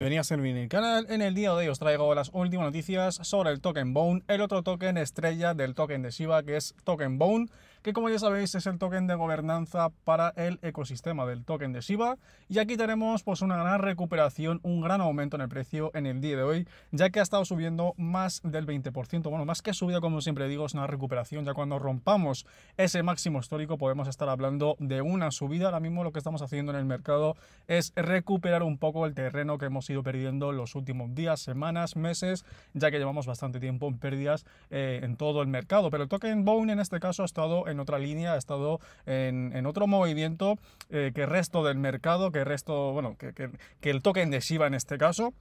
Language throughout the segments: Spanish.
Bienvenidos a servir el canal, en el día de hoy os traigo las últimas noticias sobre el token Bone, el otro token estrella del token de Shiba que es token Bone que como ya sabéis es el token de gobernanza para el ecosistema del token de Shiba. Y aquí tenemos pues una gran recuperación, un gran aumento en el precio en el día de hoy, ya que ha estado subiendo más del 20%, bueno, más que subida como siempre digo, es una recuperación, ya cuando rompamos ese máximo histórico podemos estar hablando de una subida, ahora mismo lo que estamos haciendo en el mercado es recuperar un poco el terreno que hemos ido perdiendo los últimos días, semanas, meses, ya que llevamos bastante tiempo en pérdidas eh, en todo el mercado, pero el token Bone en este caso ha estado en otra línea, ha estado en, otro movimiento eh, que el resto del mercado, que el resto, bueno, que, que el token de Shiba en este caso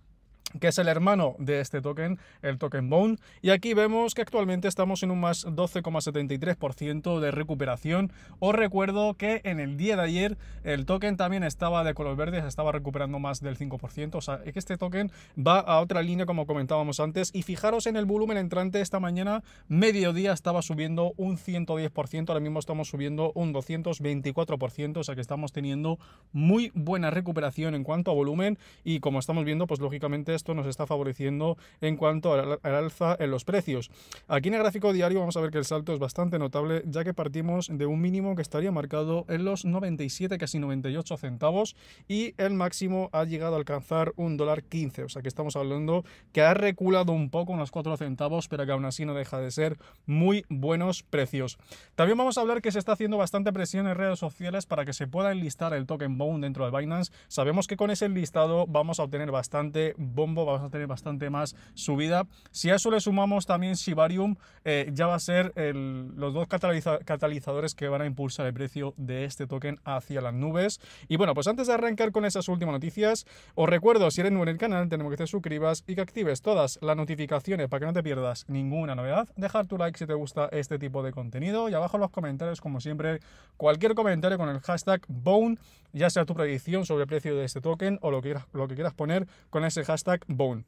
que es el hermano de este token, el token Bone. Y aquí vemos que actualmente estamos en un más 12,73% de recuperación. Os recuerdo que en el día de ayer el token también estaba de color verde, se estaba recuperando más del 5%. O sea, es que este token va a otra línea como comentábamos antes. Y fijaros en el volumen entrante esta mañana, mediodía estaba subiendo un 110%, ahora mismo estamos subiendo un 224%, o sea que estamos teniendo muy buena recuperación en cuanto a volumen. Y como estamos viendo, pues lógicamente esto nos está favoreciendo en cuanto al, alza en los precios. Aquí en el gráfico diario vamos a ver que el salto es bastante notable, ya que partimos de un mínimo que estaría marcado en los 97, casi 98 centavos, y el máximo ha llegado a alcanzar un dólar 15. O sea que estamos hablando que ha reculado un poco, unos 4 centavos, pero que aún así no deja de ser muy buenos precios. También vamos a hablar que se está haciendo bastante presión en redes sociales para que se pueda enlistar el token Bone dentro de Binance. Sabemos que con ese enlistado vamos a obtener bastante vamos a tener bastante más subida. Si a eso le sumamos también Shibarium, eh, ya va a ser los dos catalizadores que van a impulsar el precio de este token hacia las nubes. Y bueno, pues antes de arrancar con esas últimas noticias, os recuerdo, si eres nuevo en el canal, tenemos que te suscribas y que actives todas las notificaciones para que no te pierdas ninguna novedad. Dejar tu like si te gusta este tipo de contenido y abajo en los comentarios, como siempre, cualquier comentario con el hashtag Bone, ya sea tu predicción sobre el precio de este token o lo que lo que quieras poner con ese hashtag Bone.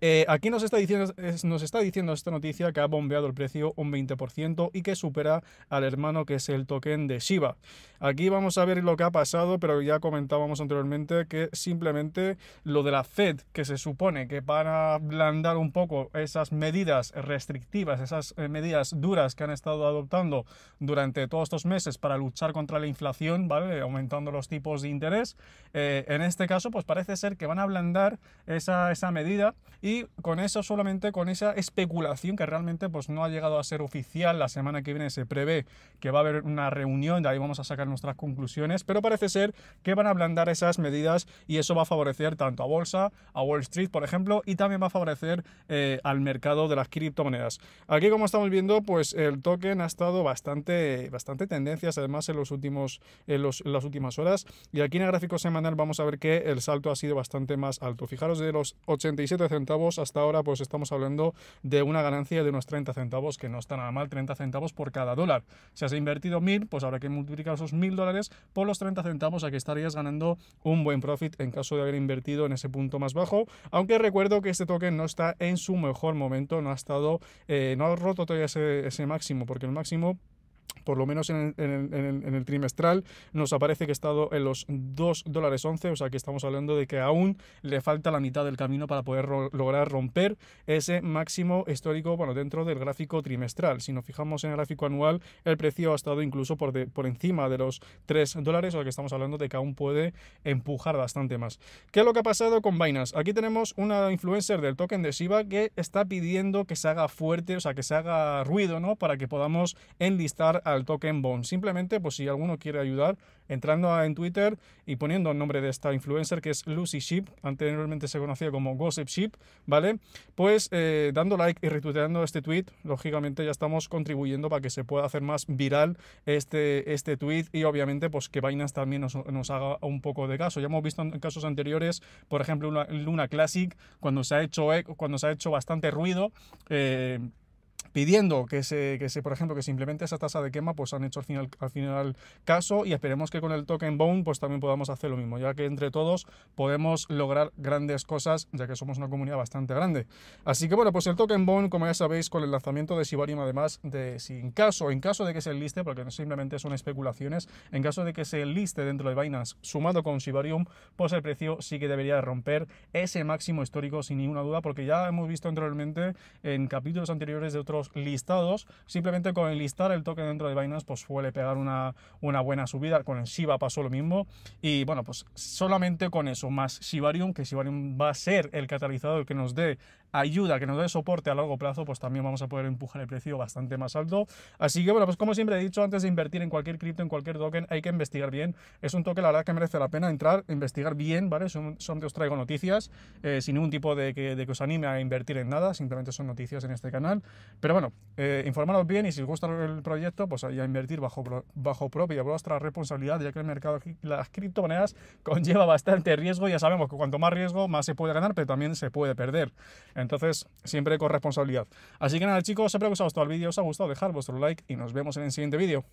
Eh, aquí nos está, diciendo, nos está diciendo esta noticia que ha bombeado el precio un 20% y que supera al hermano que es el token de Shiba. Aquí vamos a ver lo que ha pasado, pero ya comentábamos anteriormente que simplemente lo de la Fed, que se supone que van a ablandar un poco esas medidas restrictivas, esas eh, medidas duras que han estado adoptando durante todos estos meses para luchar contra la inflación, ¿vale? Aumentando los tipos de interés. Eh, en este caso, pues parece ser que van a ablandar esa, esa medida y con eso solamente, con esa especulación que realmente pues, no ha llegado a ser oficial, la semana que viene se prevé que va a haber una reunión, de ahí vamos a sacar nuestras conclusiones, pero parece ser que van a ablandar esas medidas y eso va a favorecer tanto a Bolsa, a Wall Street, por ejemplo, y también va a favorecer eh, al mercado de las criptomonedas. Aquí, como estamos viendo, pues el token ha estado bastante, bastante tendencias, además, en, los últimos, en, las últimas horas. Y aquí en el gráfico semanal vamos a ver que el salto ha sido bastante más alto. Fijaros de los 87 hasta ahora pues estamos hablando de una ganancia de unos 30 centavos, que no está nada mal, 30 centavos por cada dólar. Si has invertido 1000, pues habrá que multiplicar esos 1000 dólares por los 30 centavos, a que estarías ganando un buen profit en caso de haber invertido en ese punto más bajo. Aunque recuerdo que este token no está en su mejor momento, no ha estado, eh, no ha roto todavía ese máximo, porque el máximo por lo menos en el, en, trimestral, nos aparece que ha estado en los 2 dólares 11, o sea que estamos hablando de que aún le falta la mitad del camino para poder lograr romper ese máximo histórico, bueno, dentro del gráfico trimestral. Si nos fijamos en el gráfico anual, el precio ha estado incluso por, por encima de los 3 dólares, o sea que estamos hablando de que aún puede empujar bastante más. ¿Qué es lo que ha pasado con Binance? Aquí tenemos una influencer del token de Shiba que está pidiendo que se haga fuerte, o sea, que se haga ruido, ¿no? Para que podamos enlistar al token Bond. Simplemente, pues si alguno quiere ayudar, entrando en Twitter y poniendo el nombre de esta influencer que es Lucy Sheep, anteriormente se conocía como Gossip Sheep, ¿vale? Pues eh, dando like y retuiteando este tweet, lógicamente ya estamos contribuyendo para que se pueda hacer más viral este, este tweet y obviamente pues que vainas también nos, haga un poco de caso. Ya hemos visto en casos anteriores, por ejemplo, Luna, Luna Classic, cuando se ha hecho, cuando se ha hecho bastante ruido, eh, pidiendo que se, que se, por ejemplo, que se implemente esa tasa de quema, pues han hecho al final, al final caso y esperemos que con el token Bone pues también podamos hacer lo mismo, ya que entre todos podemos lograr grandes cosas, ya que somos una comunidad bastante grande. Así que bueno, pues el token Bone, como ya sabéis, con el lanzamiento de Sibarium, además de si caso, en caso de que se enliste, porque no simplemente son especulaciones, en caso de que se enliste dentro de Binance sumado con Sibarium, pues el precio sí que debería romper ese máximo histórico sin ninguna duda, porque ya hemos visto anteriormente en capítulos anteriores de otro listados, simplemente con listar el toque dentro de Binance, pues suele pegar una, una buena subida. Con el Shiba pasó lo mismo. Y bueno, pues solamente con eso, más Shibarium, que Shibarium va a ser el catalizador que nos dé ayuda, que nos dé soporte a largo plazo, pues también vamos a poder empujar el precio bastante más alto. Así que bueno, pues como siempre he dicho, antes de invertir en cualquier cripto, en cualquier token, hay que investigar bien. Es un toque la verdad, que merece la pena entrar, investigar bien, ¿vale? Son, son que os traigo noticias, eh, sin ningún tipo de que, os anime a invertir en nada, simplemente son noticias en este canal. Pero bueno, eh, informaros bien y si os gusta el proyecto, pues ahí a invertir bajo, bajo propia vuestra responsabilidad, ya que el mercado, las criptomonedas conlleva bastante riesgo. Ya sabemos que cuanto más riesgo, más se puede ganar, pero también se puede perder. Entonces, siempre con responsabilidad. Así que nada, chicos, espero que os haya gustado el vídeo, os ha gustado, dejar vuestro like y nos vemos en el siguiente vídeo.